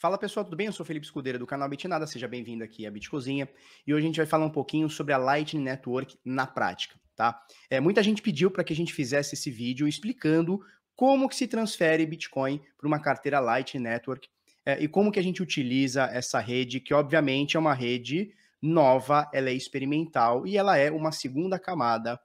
Fala pessoal, tudo bem? Eu sou Felipe Escudeira do canal Bitnada, seja bem-vindo aqui à Bitcozinha. E hoje a gente vai falar um pouquinho sobre a Lightning Network na prática, tá? É, muita gente pediu para que a gente fizesse esse vídeo explicando como que se transfere Bitcoin para uma carteira Lightning Network é, e como que a gente utiliza essa rede, que obviamente é uma rede nova, ela é experimental e ela é uma segunda camada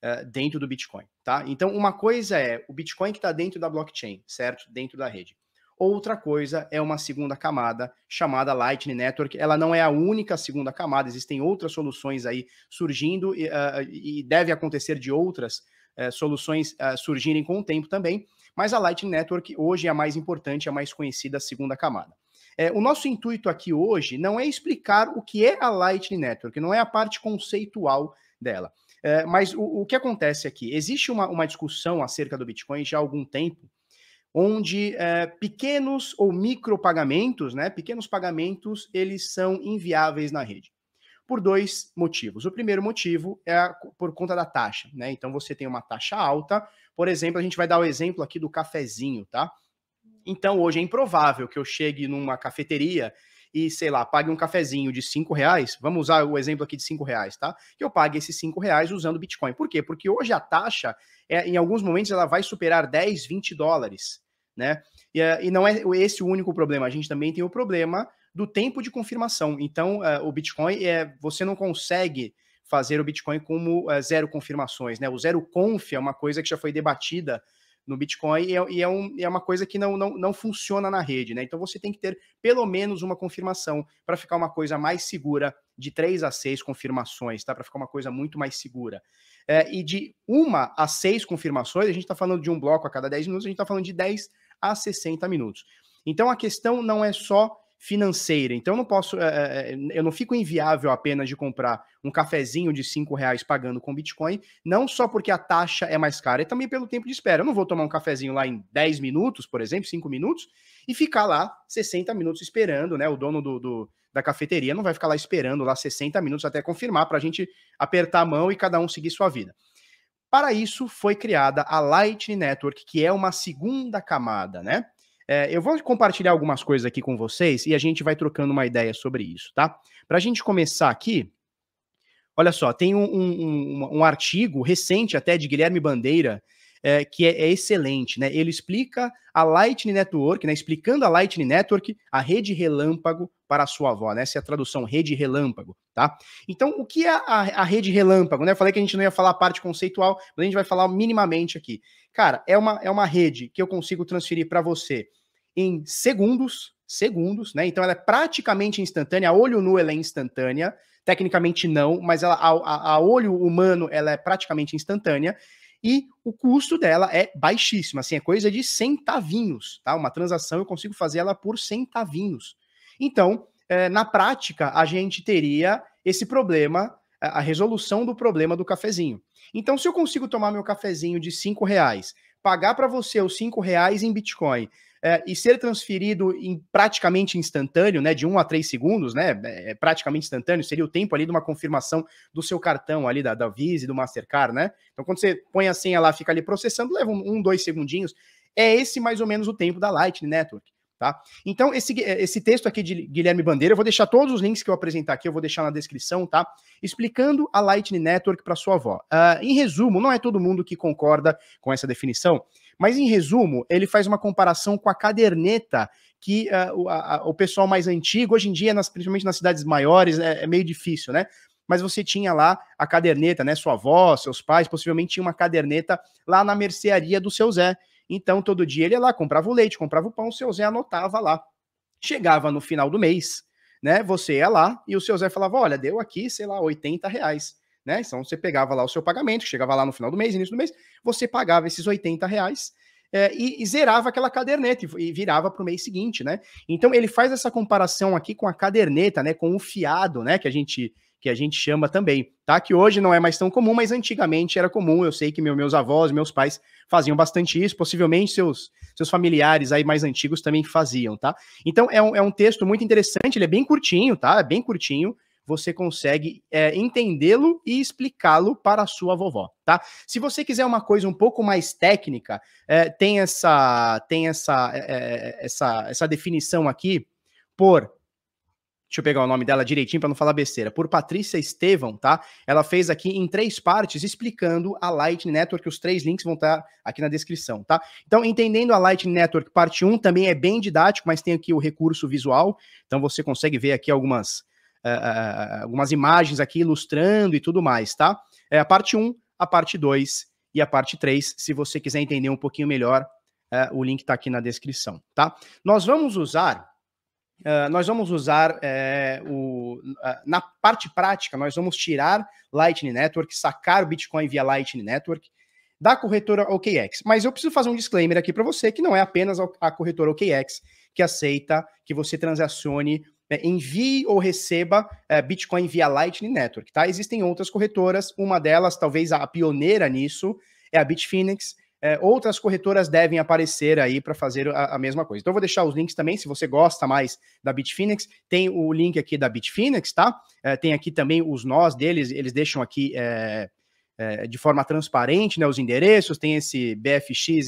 é, dentro do Bitcoin, tá? Então, uma coisa é o Bitcoin que está dentro da blockchain, certo? Dentro da rede. Outra coisa é uma segunda camada chamada Lightning Network. Ela não é a única segunda camada, existem outras soluções aí surgindo e, uh, e deve acontecer de outras uh, soluções uh, surgirem com o tempo também. Mas a Lightning Network hoje é a mais importante, a mais conhecida segunda camada. É, o nosso intuito aqui hoje não é explicar o que é a Lightning Network, não é a parte conceitual dela. É, mas o, o, que acontece aqui? Existe uma, uma discussão acerca do Bitcoin já há algum tempo onde é, pequenos ou micropagamentos, né, pequenos pagamentos, eles são inviáveis na rede. Por dois motivos. O primeiro motivo é a, por conta da taxa, né? Então você tem uma taxa alta, por exemplo, a gente vai dar o exemplo aqui do cafezinho, tá? Então hoje é improvável que eu chegue numa cafeteria e, sei lá, pague um cafezinho de 5 reais, vamos usar o exemplo aqui de 5 reais, tá? Que eu pague esses 5 reais usando Bitcoin. Por quê? Porque hoje a taxa, é, em alguns momentos, ela vai superar 10, 20 dólares, né? E, eh, e não é esse o único problema, a gente também tem o problema do tempo de confirmação. Então, eh, o Bitcoin é você não consegue fazer o Bitcoin como eh, zero confirmações, né? O zero conf é uma coisa que já foi debatida no Bitcoin e é, e é, um, é uma coisa que não, não, não funciona na rede, né? Então você tem que ter pelo menos uma confirmação para ficar uma coisa mais segura de três a seis confirmações, tá? Para ficar uma coisa muito mais segura. É, e de uma a seis confirmações, a gente está falando de um bloco a cada dez minutos, a gente está falando de dez a 60 minutos. Então a questão não é só financeira. Então não posso, é, é, é, eu não fico inviável apenas de comprar um cafezinho de cinco reais pagando com Bitcoin, não só porque a taxa é mais cara, e também pelo tempo de espera. Eu não vou tomar um cafezinho lá em 10 minutos, por exemplo, 5 minutos, e ficar lá 60 minutos esperando, né? O dono do, do da cafeteria não vai ficar lá esperando lá 60 minutos até confirmar para a gente apertar a mão e cada um seguir sua vida. Para isso foi criada a Lightning Network, que é uma segunda camada, né? É, eu vou compartilhar algumas coisas aqui com vocês e a gente vai trocando uma ideia sobre isso, tá? Para a gente começar aqui, olha só, tem um, um, um artigo recente até de Guilherme Bandeira, é, que é, é, excelente, né? Ele explica a Lightning Network, né? Explicando a Lightning Network, a rede relâmpago para a sua avó, né? Essa é a tradução, rede relâmpago. Tá? Então, o que é a, a rede relâmpago? Né? Eu falei que a gente não ia falar a parte conceitual, mas a gente vai falar minimamente aqui. Cara, é uma, é uma rede que eu consigo transferir para você em segundos, segundos, né? Então ela é praticamente instantânea, a olho nu ela é instantânea, tecnicamente não, mas ela, a, a, a olho humano ela é praticamente instantânea, e o custo dela é baixíssimo, assim, é coisa de centavinhos, tá? Uma transação eu consigo fazer ela por centavinhos. Então, é, na prática, a gente teria esse problema, a resolução do problema do cafezinho. Então, se eu consigo tomar meu cafezinho de cinco reais, pagar para você os cinco reais em Bitcoin é, e ser transferido em praticamente instantâneo, né, de um a três segundos, né, é, é praticamente instantâneo, seria o tempo ali de uma confirmação do seu cartão ali da, da Visa e do Mastercard, né? Então, quando você põe a senha lá, fica ali processando, leva um, um dois segundinhos. É esse mais ou menos o tempo da Lightning Network. Tá? Então, esse, eh, esse texto aqui de Guilherme Bandeira, eu vou deixar todos os links que eu apresentar aqui, eu vou deixar na descrição, tá? Explicando a Lightning Network para sua avó. Uh, em resumo, não é todo mundo que concorda com essa definição, mas em resumo, ele faz uma comparação com a caderneta que uh, o, a, o pessoal mais antigo, hoje em dia, nas, principalmente nas cidades maiores, é, é meio difícil, né? mas você tinha lá a caderneta, né? Sua avó, seus pais, possivelmente tinha uma caderneta lá na mercearia do seu Zé. Então, todo dia ele ia lá, comprava o leite, comprava o pão, o seu Zé anotava lá. Chegava no final do mês, né? Você ia lá e o seu Zé falava: olha, deu aqui, sei lá, 80 reais. Né? Então você pegava lá o seu pagamento, que chegava lá no final do mês, início do mês, você pagava esses 80 reais é, e, e, zerava aquela caderneta e, e virava para o mês seguinte, né? Então ele faz essa comparação aqui com a caderneta, né? Com o fiado, né? Que a gente que a gente chama também, tá? Que hoje não é mais tão comum, mas antigamente era comum. Eu sei que meu, meus avós, meus pais faziam bastante isso, possivelmente seus, seus familiares aí mais antigos também faziam, tá? Então é um, é um texto muito interessante, ele é bem curtinho, tá? É bem curtinho, você consegue é, entendê-lo e explicá-lo para a sua vovó, tá? Se você quiser uma coisa um pouco mais técnica, é, tem essa tem essa, é, é, é essa essa definição aqui por deixa eu pegar o nome dela direitinho para não falar besteira, por Patrícia Estevão, tá? Ela fez aqui em três partes explicando a Lightning Network, os três links vão estar tá aqui na descrição, tá? Então, entendendo a Lightning Network, parte 1 também é bem didático, mas tem aqui o recurso visual, então você consegue ver aqui algumas, uh, uh, algumas imagens aqui ilustrando e tudo mais, tá? É a parte 1, a parte 2 e a parte 3, se você quiser entender um pouquinho melhor, uh, o link está aqui na descrição, tá? Nós vamos usar Uh, nós vamos usar é, o, uh, na parte prática, nós vamos tirar Lightning Network, sacar o Bitcoin via Lightning Network da corretora OKX. Mas eu preciso fazer um disclaimer aqui para você que não é apenas a corretora OKX que aceita que você transacione, né, envie ou receba é, Bitcoin via Lightning Network, tá? Existem outras corretoras, uma delas, talvez a pioneira nisso, é a Bitfinex, é, outras corretoras devem aparecer aí para fazer a, a, mesma coisa. Então, eu vou deixar os links também, se você gosta mais da Bitfinex, tem o link aqui da Bitfinex, tá? É, tem aqui também os nós deles, eles deixam aqui é, é de forma transparente né, os endereços, tem esse BFX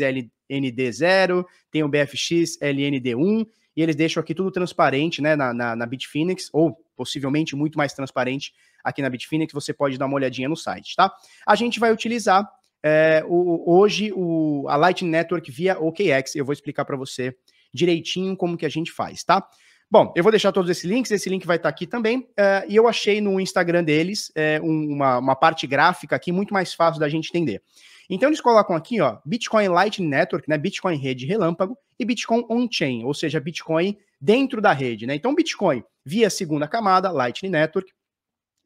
LND0, tem o BFX LND1, e eles deixam aqui tudo transparente né, na, na, na Bitfinex, ou possivelmente muito mais transparente aqui na Bitfinex, você pode dar uma olhadinha no site, tá? A gente vai utilizar é, o, hoje o, a Light Network via OKX, eu vou explicar para você direitinho como que a gente faz, tá? Bom, eu vou deixar todos esses links, esse link vai estar tá aqui também. É, e eu achei no Instagram deles é, uma, uma parte gráfica aqui muito mais fácil da gente entender. Então eles colocam aqui, ó, Bitcoin Lightning Network, né, Bitcoin rede relâmpago e Bitcoin on-chain, ou seja, Bitcoin dentro da rede, né? Então Bitcoin via segunda camada, Lightning Network,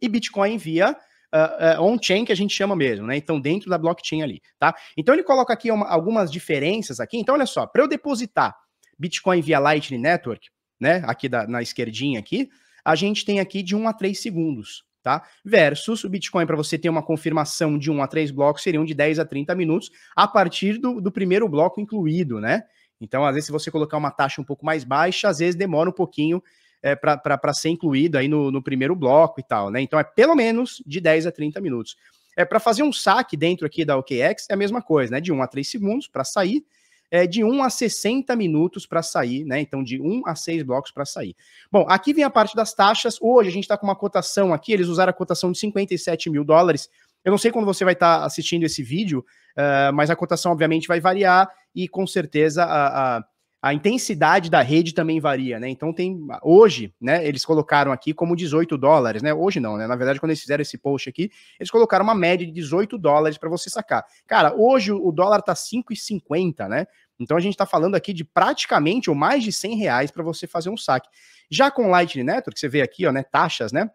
e Bitcoin via uh, uh, on-chain que a gente chama mesmo, né? Então, dentro da blockchain ali, tá? Então, ele coloca aqui uma, algumas diferenças aqui. Então, olha só, para eu depositar Bitcoin via Lightning Network, né? Aqui da, na esquerdinha aqui, a gente tem aqui de 1 a 3 segundos, tá? Versus o Bitcoin, para você ter uma confirmação de 1 a 3 blocos, seriam de 10 a 30 minutos, a partir do, do primeiro bloco incluído, né? Então, às vezes, se você colocar uma taxa um pouco mais baixa, às vezes demora um pouquinho é, para ser incluído aí no, no primeiro bloco e tal, né? Então é pelo menos de 10 a 30 minutos. É para fazer um saque dentro aqui da OKEx é a mesma coisa, né? De 1 a 3 segundos para sair, é de 1 a 60 minutos para sair, né? Então de 1 a 6 blocos para sair. Bom, aqui vem a parte das taxas. Hoje a gente está com uma cotação aqui, eles usaram a cotação de 57 mil dólares. Eu não sei quando você vai estar tá assistindo esse vídeo, uh, mas a cotação obviamente vai variar e com certeza a, a a intensidade da rede também varia, né? Então tem hoje, né? Eles colocaram aqui como 18 dólares, né? Hoje não, né? Na verdade, quando eles fizeram esse post aqui, eles colocaram uma média de 18 dólares para você sacar. Cara, hoje o dólar tá 5,50, né? Então a gente está falando aqui de praticamente ou mais de 100 reais para você fazer um saque. Já com Lightning Network, você vê aqui, ó, né? Taxas, né?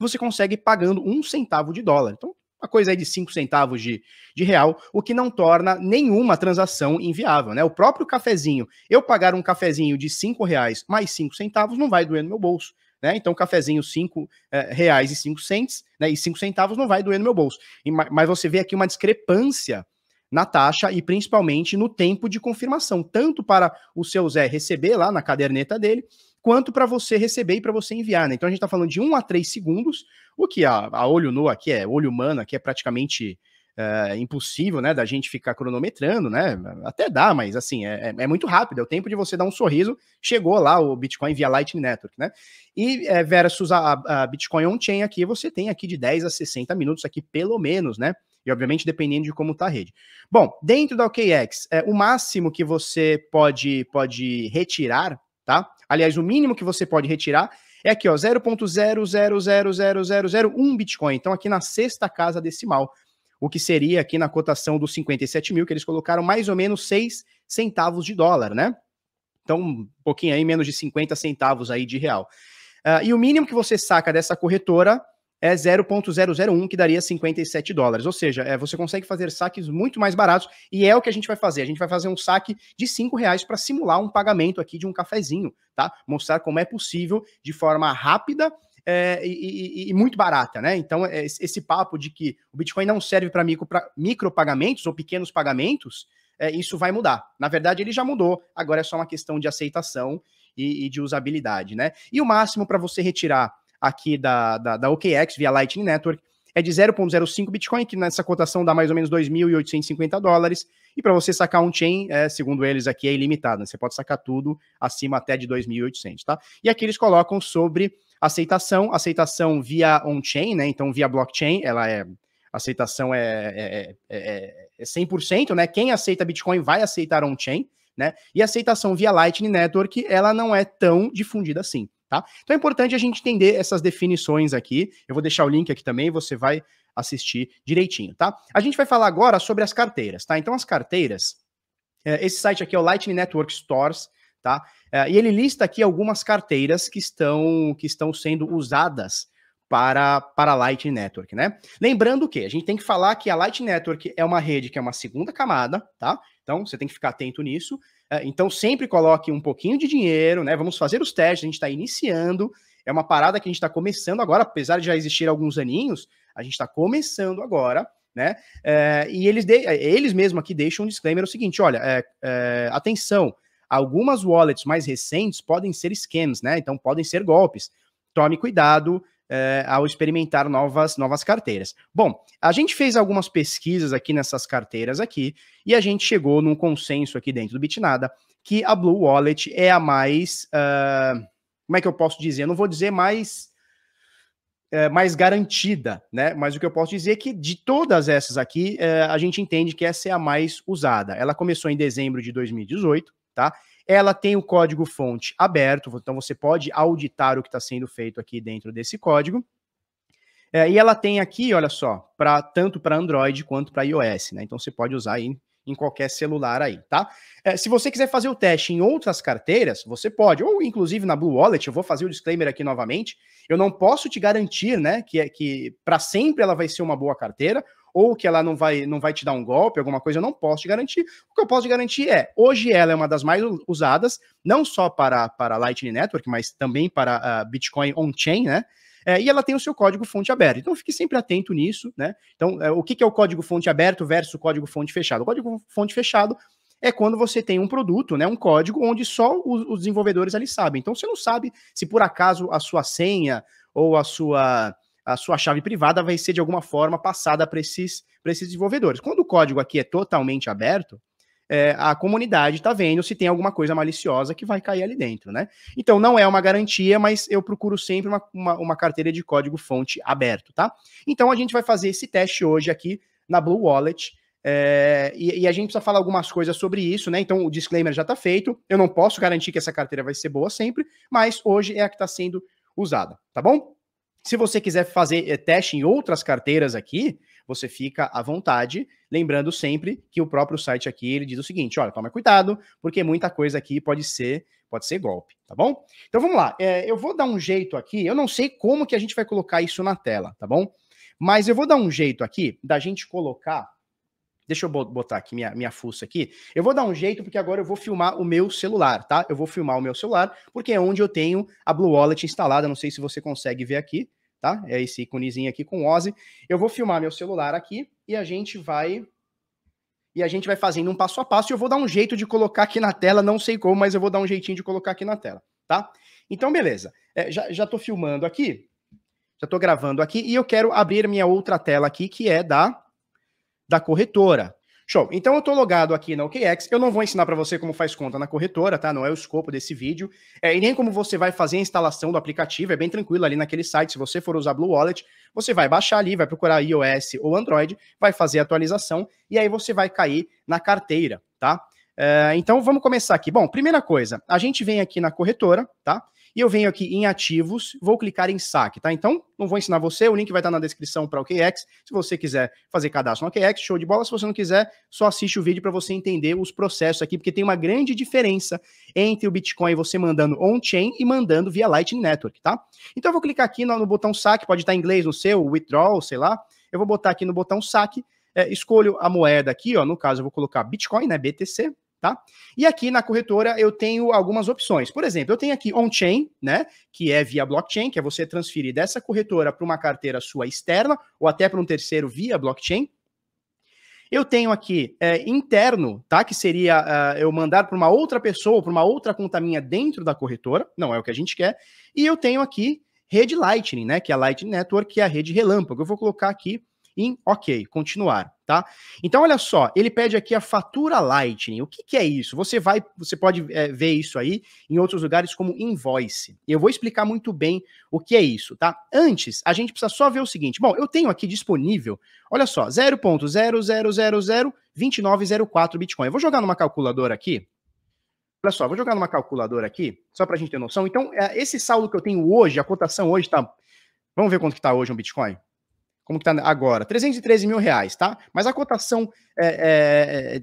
Você consegue pagando um centavo de dólar. Então uma coisa aí de 5 centavos de, de real, o que não torna nenhuma transação inviável, né? O próprio cafezinho, eu pagar um cafezinho de 5 reais mais 5 centavos não vai doer no meu bolso. Né? Então, cafezinho cinco é, reais e cinco cents, né? E cinco centavos não vai doer no meu bolso. E, mas você vê aqui uma discrepância na taxa e principalmente no tempo de confirmação, tanto para o seu Zé receber lá na caderneta dele, quanto para você receber e para você enviar. Né? Então a gente está falando de 1 a 3 segundos, o que a, a olho nu aqui é olho humano, aqui é praticamente é, impossível, né, da gente ficar cronometrando, né? Até dá, mas assim, é, é, é, muito rápido, é o tempo de você dar um sorriso. Chegou lá o Bitcoin via Lightning Network, né? E é, versus a, a Bitcoin on-chain aqui, você tem aqui de 10 a 60 minutos aqui, pelo menos, né? E obviamente dependendo de como tá a rede. Bom, dentro da OKEx, é, o máximo que você pode, pode retirar, tá? Aliás, o mínimo que você pode retirar é aqui, ó, 0.0000001 Bitcoin. Então, aqui na sexta casa decimal, o que seria aqui na cotação dos 57 mil, que eles colocaram mais ou menos 6 centavos de dólar, né? Então, um pouquinho aí, menos de 50 centavos aí de real. Uh, e o mínimo que você saca dessa corretora é 0.001, que daria 57 dólares. Ou seja, é, você consegue fazer saques muito mais baratos e é o que a gente vai fazer. A gente vai fazer um saque de 5 reais para simular um pagamento aqui de um cafezinho, tá? Mostrar como é possível de forma rápida é, e, e, e, muito barata, né? Então, é, esse papo de que o Bitcoin não serve para micro, micropagamentos ou pequenos pagamentos, é, isso vai mudar. Na verdade, ele já mudou, agora é só uma questão de aceitação e, e de usabilidade, né? E o máximo para você retirar aqui da, da, da OKEx via Lightning Network é de 0.05 Bitcoin, que nessa cotação dá mais ou menos 2.850 dólares. E para você sacar um chain, é, segundo eles aqui, é ilimitado. Né? Você pode sacar tudo acima até de 2.800, tá? E aqui eles colocam sobre aceitação, aceitação via on-chain, né? Então, via blockchain, ela é... Aceitação é, é, é, é 100%, é né? Quem aceita Bitcoin vai aceitar on-chain, né? E aceitação via Lightning Network, ela não é tão difundida assim tá? Então é importante a gente entender essas definições aqui. Eu vou deixar o link aqui também, você vai assistir direitinho, tá? A gente vai falar agora sobre as carteiras, tá? Então as carteiras, é, esse site aqui é o Lightning Network Stores, tá? É, e ele lista aqui algumas carteiras que estão que estão sendo usadas para, para a Lightning Network, né? Lembrando que a gente tem que falar que a Lightning Network é uma rede que é uma segunda camada, tá? Então você tem que ficar atento nisso. É, então sempre coloque um pouquinho de dinheiro, né? Vamos fazer os testes, a gente está iniciando. É uma parada que a gente está começando agora, apesar de já existir alguns aninhos, a gente está começando agora, né? É, e eles, de, é, eles mesmo aqui deixam um disclaimer o seguinte: olha, é, é, atenção, algumas wallets mais recentes podem ser scams, né? Então podem ser golpes. Tome cuidado, é, ao experimentar novas, novas carteiras. Bom, a gente fez algumas pesquisas aqui nessas carteiras aqui e a gente chegou num consenso aqui dentro do Bitnada que a Blue Wallet é a mais, uh, como é que eu posso dizer? Eu não vou dizer mais é, mais garantida, né? Mas o que eu posso dizer é que de todas essas aqui, é, a gente entende que essa é a mais usada. Ela começou em dezembro de 2018, tá? Ela tem o código fonte aberto, então você pode auditar o que está sendo feito aqui dentro desse código. É, e ela tem aqui, olha só, para tanto para Android quanto para iOS, né? Então você pode usar aí em qualquer celular aí, tá? É, se você quiser fazer o teste em outras carteiras, você pode, ou inclusive na Blue Wallet, eu vou fazer o disclaimer aqui novamente, eu não posso te garantir, né, que, é, que para sempre ela vai ser uma boa carteira, ou que ela não vai, não vai te dar um golpe, alguma coisa, eu não posso te garantir. O que eu posso te garantir é, hoje ela é uma das mais usadas, não só para, para Lightning Network, mas também para uh, Bitcoin on-chain, né? É, e ela tem o seu código fonte aberto. Então fique sempre atento nisso, né? Então, é, o que, que é o código fonte aberto versus o código fonte fechado? O código fonte fechado é quando você tem um produto, né, um código, onde só os, os desenvolvedores ali sabem. Então você não sabe se por acaso a sua senha ou a sua a sua chave privada vai ser de alguma forma passada para esses, esses desenvolvedores. Quando o código aqui é totalmente aberto, é, a comunidade está vendo se tem alguma coisa maliciosa que vai cair ali dentro, né? Então não é uma garantia, mas eu procuro sempre uma, uma, uma carteira de código fonte aberto, tá? Então a gente vai fazer esse teste hoje aqui na Blue Wallet. É, e, e, a gente precisa falar algumas coisas sobre isso, né? Então o disclaimer já está feito. Eu não posso garantir que essa carteira vai ser boa sempre, mas hoje é a que está sendo usada, tá bom? Se você quiser fazer eh, teste em outras carteiras aqui, você fica à vontade, lembrando sempre que o próprio site aqui ele diz o seguinte: olha, toma cuidado, porque muita coisa aqui pode ser pode ser golpe, tá bom? Então vamos lá, é, eu vou dar um jeito aqui, eu não sei como que a gente vai colocar isso na tela, tá bom? Mas eu vou dar um jeito aqui da gente colocar Deixa eu botar aqui minha, minha fuça aqui. Eu vou dar um jeito, porque agora eu vou filmar o meu celular, tá? Eu vou filmar o meu celular, porque é onde eu tenho a Blue Wallet instalada. Não sei se você consegue ver aqui, tá? É esse íconezinho aqui com o Ozzy. Eu vou filmar meu celular aqui e a gente vai. E a gente vai fazendo um passo a passo. E eu vou dar um jeito de colocar aqui na tela. Não sei como, mas eu vou dar um jeitinho de colocar aqui na tela, tá? Então, beleza. É, já, já tô filmando aqui. Já tô gravando aqui. E eu quero abrir minha outra tela aqui, que é da da corretora. Show. Então eu estou logado aqui na OKEx. Eu não vou ensinar para você como faz conta na corretora, tá? Não é o escopo desse vídeo. É, e nem como você vai fazer a instalação do aplicativo. É bem tranquilo ali naquele site. Se você for usar Blue Wallet, você vai baixar ali, vai procurar iOS ou Android, vai fazer a atualização e aí você vai cair na carteira, tá? É, então vamos começar aqui. Bom, primeira coisa, a gente vem aqui na corretora, tá? E eu venho aqui em ativos, vou clicar em saque, tá? Então, não vou ensinar você, o link vai estar na descrição para o OKEx, Se você quiser fazer cadastro no OKEx, show de bola. Se você não quiser, só assiste o vídeo para você entender os processos aqui, porque tem uma grande diferença entre o Bitcoin você mandando on-chain e mandando via Lightning Network, tá? Então, eu vou clicar aqui no, no botão saque, pode estar em inglês no seu, withdraw, sei lá. Eu vou botar aqui no botão saque, é, escolho a moeda aqui, ó, no caso eu vou colocar Bitcoin, né, BTC, tá? E aqui na corretora eu tenho algumas opções. Por exemplo, eu tenho aqui on-chain, né, que é via blockchain, que é você transferir dessa corretora para uma carteira sua externa ou até para um terceiro via blockchain. Eu tenho aqui é, interno, tá? Que seria uh, eu mandar para uma outra pessoa, para uma outra conta minha dentro da corretora, não é o que a gente quer. E eu tenho aqui rede Lightning, né? Que é a Lightning Network, que é a rede relâmpago. Eu vou colocar aqui em OK, continuar tá? Então, olha só, ele pede aqui a fatura Lightning. O que, que é isso? Você vai, você pode é, ver isso aí em outros lugares como invoice. Eu vou explicar muito bem o que é isso, tá? Antes, a gente precisa só ver o seguinte. Bom, eu tenho aqui disponível, olha só, 0.00002904 Bitcoin. Eu vou jogar numa calculadora aqui. Olha só, vou jogar numa calculadora aqui, só para a gente ter noção. Então, é, esse saldo que eu tenho hoje, a cotação hoje está... Vamos ver quanto que está hoje um Bitcoin? como que tá agora? 313 mil reais, tá? Mas a cotação é,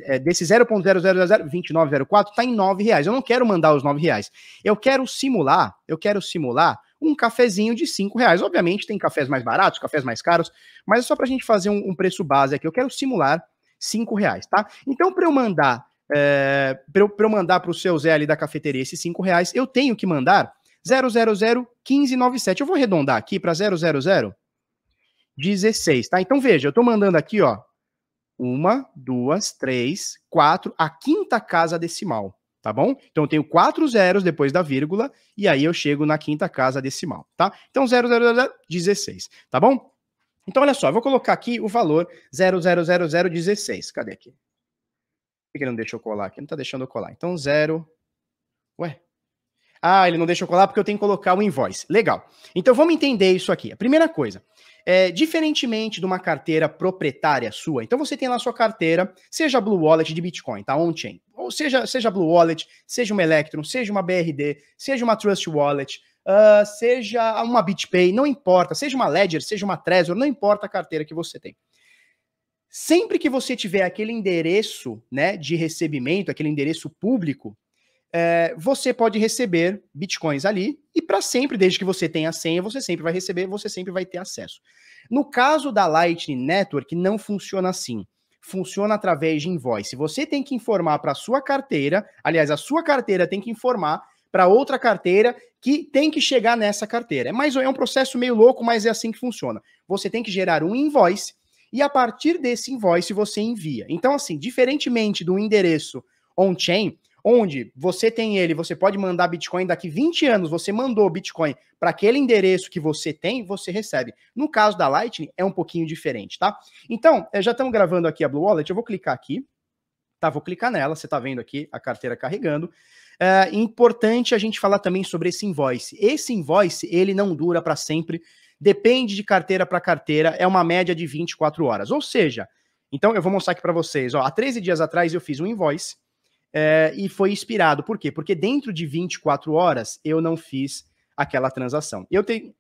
é, é, é desse 0.0002904 está em 9 reais. Eu não quero mandar os 9 reais. Eu quero simular, eu quero simular um cafezinho de 5 reais. Obviamente tem cafés mais baratos, cafés mais caros, mas é só para a gente fazer um, um, preço base aqui. Eu quero simular 5 reais, tá? Então, para eu mandar é, para eu, eu, mandar para o seu Zé ali da cafeteria esses 5 reais, eu tenho que mandar 0001597. Eu vou arredondar aqui para 000 16, tá? Então veja, eu tô mandando aqui, ó, uma, duas, três, quatro, a quinta casa decimal, tá bom? Então eu tenho quatro zeros depois da vírgula e aí eu chego na quinta casa decimal, tá? Então 0, 0, 0, 16, tá bom? Então olha só, eu vou colocar aqui o valor 0, 0, 0, 0 16. Cadê aqui? Por que ele não deixou colar aqui? Não tá deixando eu colar. Então 0 Ué, ah, ele não deixou colar porque eu tenho que colocar o invoice. Legal. Então vamos entender isso aqui. A primeira coisa, é, diferentemente de uma carteira proprietária sua. Então você tem lá sua carteira, seja Blue Wallet de Bitcoin, tá? On-chain. Ou seja, seja Blue Wallet, seja uma Electron, seja uma BRD, seja uma Trust Wallet, uh, seja uma BitPay, não importa, seja uma Ledger, seja uma Trezor, não importa a carteira que você tem. Sempre que você tiver aquele endereço né, de recebimento, aquele endereço público, é, você pode receber bitcoins ali e para sempre, desde que você tenha a senha, você sempre vai receber, você sempre vai ter acesso. No caso da Lightning Network, não funciona assim. Funciona através de invoice. Você tem que informar para a sua carteira, aliás, a sua carteira tem que informar para outra carteira que tem que chegar nessa carteira. É mais é um processo meio louco, mas é assim que funciona. Você tem que gerar um invoice e a partir desse invoice você envia. Então assim, diferentemente do endereço on-chain, onde você tem ele, você pode mandar Bitcoin daqui 20 anos, você mandou Bitcoin para aquele endereço que você tem, você recebe. No caso da Lightning, é um pouquinho diferente, tá? Então, eh, já estamos gravando aqui a Blue Wallet, eu vou clicar aqui, tá? Vou clicar nela, você está vendo aqui a carteira carregando. É importante a gente falar também sobre esse invoice. Esse invoice, ele não dura para sempre, depende de carteira para carteira, é uma média de 24 horas. Ou seja, então eu vou mostrar aqui para vocês, ó, há 13 dias atrás eu fiz um invoice, é, e foi inspirado. Por quê? Porque dentro de 24 horas eu não fiz aquela transação. Eu tenho.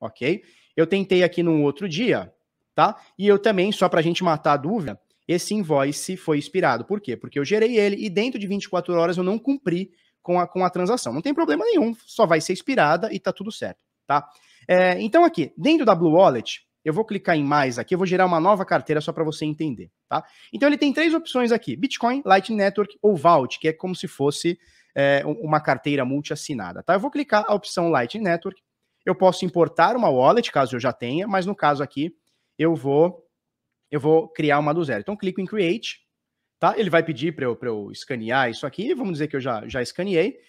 Ok? Eu tentei aqui num outro dia, tá? E eu também, só para a gente matar a dúvida, esse invoice foi inspirado. Por quê? Porque eu gerei ele e dentro de 24 horas eu não cumpri com a, com a transação. Não tem problema nenhum, só vai ser expirada e tá tudo certo, tá? É, então aqui, dentro da Blue Wallet, eu vou clicar em mais aqui, eu vou gerar uma nova carteira só para você entender, tá? Então ele tem três opções aqui: Bitcoin, Lightning Network ou Vault, que é como se fosse é, uma carteira multiassinada, tá? Eu vou clicar a opção Lightning Network. Eu posso importar uma wallet, caso eu já tenha, mas no caso aqui eu vou eu vou criar uma do zero. Então clico em Create, tá? Ele vai pedir para eu, eu escanear isso aqui. Vamos dizer que eu já, já escaneei.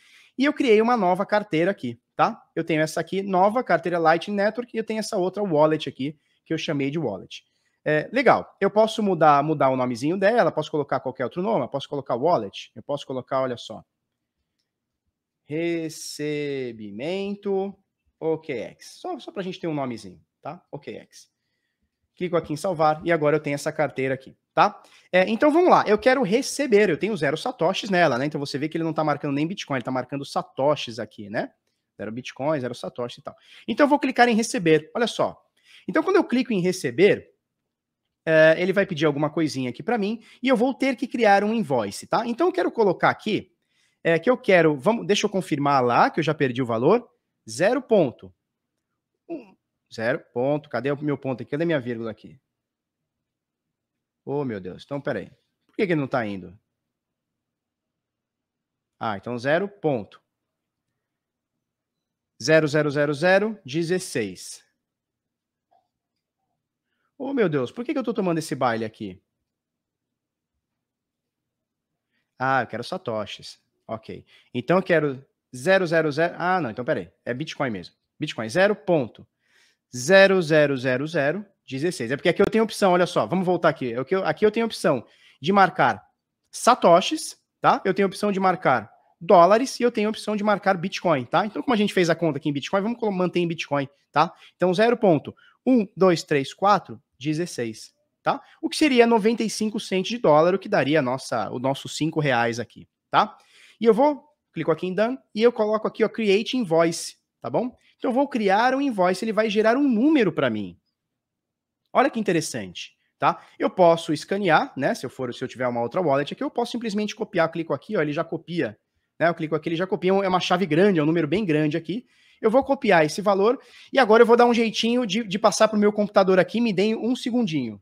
E eu criei uma nova carteira aqui, tá? Eu tenho essa aqui, nova carteira Lightning Network, e eu tenho essa outra wallet aqui, que eu chamei de wallet. É, legal, eu posso mudar, mudar o nomezinho dela, posso colocar qualquer outro nome, posso colocar wallet, eu posso colocar, olha só, recebimento OKX, só, só para a gente ter um nomezinho, tá? OKX. Clico aqui em salvar e agora eu tenho essa carteira aqui tá? É, então vamos lá, eu quero receber, eu tenho zero satoshis nela, né? Então você vê que ele não está marcando nem Bitcoin, ele está marcando satoshis aqui, né? Zero Bitcoin, zero satoshis e tal. Então eu vou clicar em receber, olha só. Então quando eu clico em receber, é, ele vai pedir alguma coisinha aqui para mim e eu vou ter que criar um invoice, tá? Então eu quero colocar aqui é, que eu quero, vamos, deixa eu confirmar lá que eu já perdi o valor, zero ponto. Um, zero ponto, cadê o meu ponto aqui? Cadê minha vírgula aqui? Oh, meu Deus. Então, peraí. Por que, que ele não está indo? Ah, então zero ponto. 000016. Oh, meu Deus, por que, que eu estou tomando esse baile aqui? Ah, eu quero satoshis. Ok. Então eu quero zero. Ah, não, então peraí. É Bitcoin mesmo. Bitcoin zero. 16. É porque aqui eu tenho opção, olha só, vamos voltar aqui. É aqui eu tenho opção de marcar satoshis, tá? Eu tenho opção de marcar dólares e eu tenho opção de marcar Bitcoin, tá? Então, como a gente fez a conta aqui em Bitcoin, vamos manter em Bitcoin, tá? Então, 0.1, 2, 3, 4, 16, tá? O que seria 95 centos de dólar, o que daria nossa, o nosso 5 reais aqui, tá? E eu vou, clico aqui em Done, e eu coloco aqui, ó, Create Invoice, tá bom? Então, eu vou criar um invoice, ele vai gerar um número para mim, Olha que interessante, tá? Eu posso escanear, né? Se eu for, se eu tiver uma outra wallet aqui, eu posso simplesmente copiar, eu clico aqui, ó, ele já copia, né? Eu clico aqui, ele já copia, é uma chave grande, é um número bem grande aqui. Eu vou copiar esse valor e agora eu vou dar um jeitinho de, de passar para o meu computador aqui, me deem um segundinho.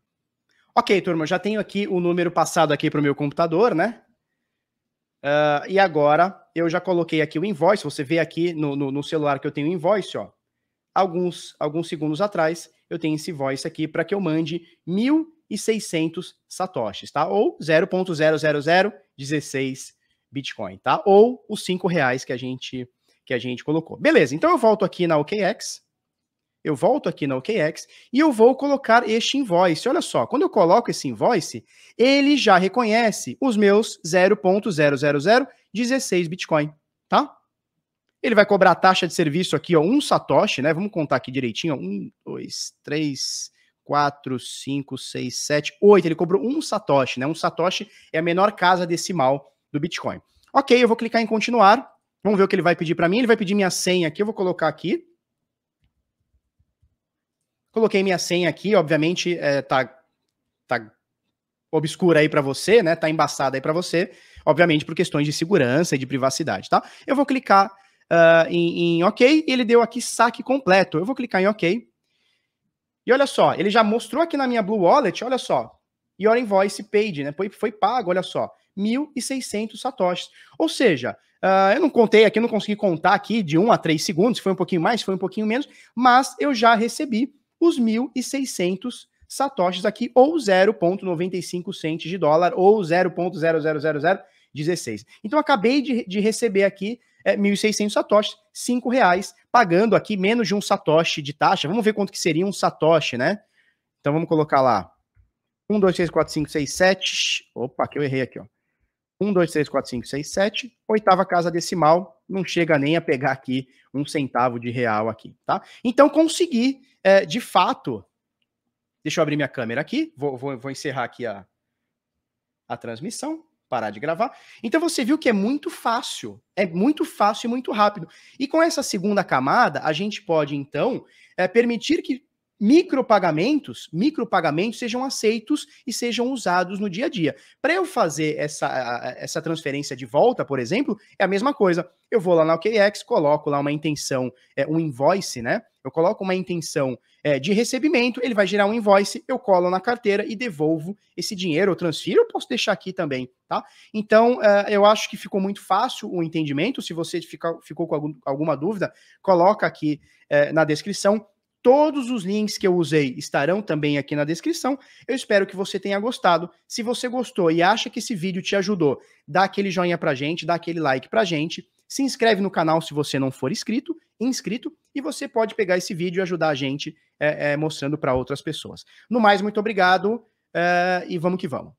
Ok, turma, já tenho aqui o número passado aqui para o meu computador, né? Uh, e agora eu já coloquei aqui o invoice. Você vê aqui no, no, no celular que eu tenho o invoice, ó. Alguns, alguns segundos atrás, eu tenho esse voice aqui para que eu mande 1.600 satoshis, tá? Ou 0.00016 Bitcoin, tá? Ou os 5 reais que a gente que a gente colocou. Beleza, então eu volto aqui na OKX, eu volto aqui na OKX e eu vou colocar este invoice. Olha só, quando eu coloco esse invoice, ele já reconhece os meus 0.00016 Bitcoin, tá? Ele vai cobrar a taxa de serviço aqui, ó, um satoshi, né? Vamos contar aqui direitinho, ó, um, dois, três, quatro, cinco, seis, sete, oito. Ele cobrou um satoshi, né? Um satoshi é a menor casa decimal do Bitcoin. Ok, eu vou clicar em continuar. Vamos ver o que ele vai pedir para mim. Ele vai pedir minha senha aqui, eu vou colocar aqui. Coloquei minha senha aqui, obviamente é, tá, tá obscura aí para você, né? Tá embaçada aí para você, obviamente por questões de segurança e de privacidade, tá? Eu vou clicar uh, em, em OK, e ele deu aqui saque completo. Eu vou clicar em OK. E olha só, ele já mostrou aqui na minha Blue Wallet, olha só, e Your Invoice Paid, né? Foi, foi pago, olha só, 1.600 satoshis. Ou seja, uh, eu não contei aqui, eu não consegui contar aqui de 1 a 3 segundos, foi um pouquinho mais, foi um pouquinho menos, mas eu já recebi os 1.600 satoshis aqui, ou 0,95 centes de dólar, ou 0.0000 16. Então, acabei de, de receber aqui é, 1.600 satoshis, 5 reais, pagando aqui menos de um satoshi de taxa. Vamos ver quanto que seria um satoshi, né? Então, vamos colocar lá. 1, 2, 3, 4, 5, 6, 7. Opa, que eu errei aqui, ó. 1, 2, 3, 4, 5, 6, 7. Oitava casa decimal, não chega nem a pegar aqui um centavo de real aqui, tá? Então, consegui, é, de fato... Deixa eu abrir minha câmera aqui, vou, vou, vou encerrar aqui a, a transmissão parar de gravar. Então você viu que é muito fácil, é muito fácil e muito rápido. E com essa segunda camada, a gente pode então é, permitir que micropagamentos, micropagamentos sejam aceitos e sejam usados no dia a dia. Para eu fazer essa, essa transferência de volta, por exemplo, é a mesma coisa. Eu vou lá na OKEx, coloco lá uma intenção, é, um invoice, né? Eu coloco uma intenção é, de recebimento, ele vai gerar um invoice, eu colo na carteira e devolvo esse dinheiro, eu transfiro, eu posso deixar aqui também, tá? Então, é, eu acho que ficou muito fácil o entendimento. Se você ficar, ficou com algum, alguma dúvida, coloca aqui é, na descrição Todos os links que eu usei estarão também aqui na descrição. Eu espero que você tenha gostado. Se você gostou e acha que esse vídeo te ajudou, dá aquele joinha pra gente, dá aquele like pra gente. Se inscreve no canal se você não for inscrito, inscrito, e você pode pegar esse vídeo e ajudar a gente é, é, mostrando para outras pessoas. No mais, muito obrigado é, e vamos que vamos.